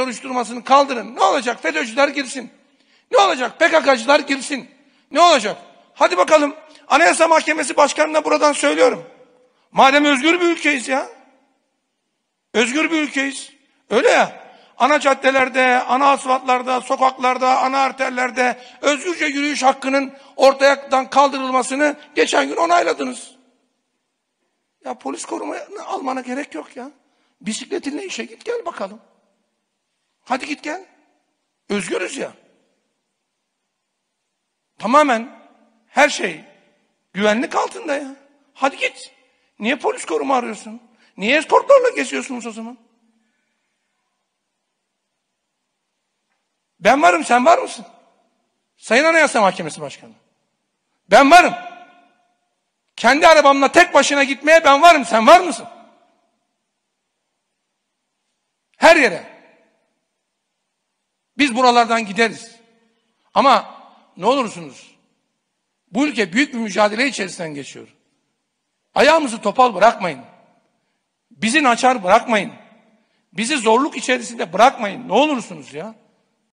soruşturmasını kaldırın. Ne olacak? FETÖ'cüler girsin. Ne olacak? PKK'cılar girsin. Ne olacak? Hadi bakalım. Anayasa Mahkemesi Başkanı'na buradan söylüyorum. Madem özgür bir ülkeyiz ya. Özgür bir ülkeyiz. Öyle ya. Ana caddelerde, ana asfaltlarda, sokaklarda, ana arterlerde özgürce yürüyüş hakkının ortayaktan kaldırılmasını geçen gün onayladınız. Ya polis korumayı almana gerek yok ya. Bisikletinle işe git gel bakalım. Hadi git gel. Özgürüz ya. Tamamen her şey güvenlik altında ya. Hadi git. Niye polis koruma arıyorsun? Niye eskortlarla geziyorsunuz o zaman? Ben varım sen var mısın? Sayın Anayasa Mahkemesi Başkanı. Ben varım. Kendi arabamla tek başına gitmeye ben varım sen var mısın? Her yere. Biz buralardan gideriz. Ama ne olursunuz? Bu ülke büyük bir mücadele içerisinden geçiyor. Ayağımızı topal bırakmayın. Bizi açar bırakmayın. Bizi zorluk içerisinde bırakmayın. Ne olursunuz ya?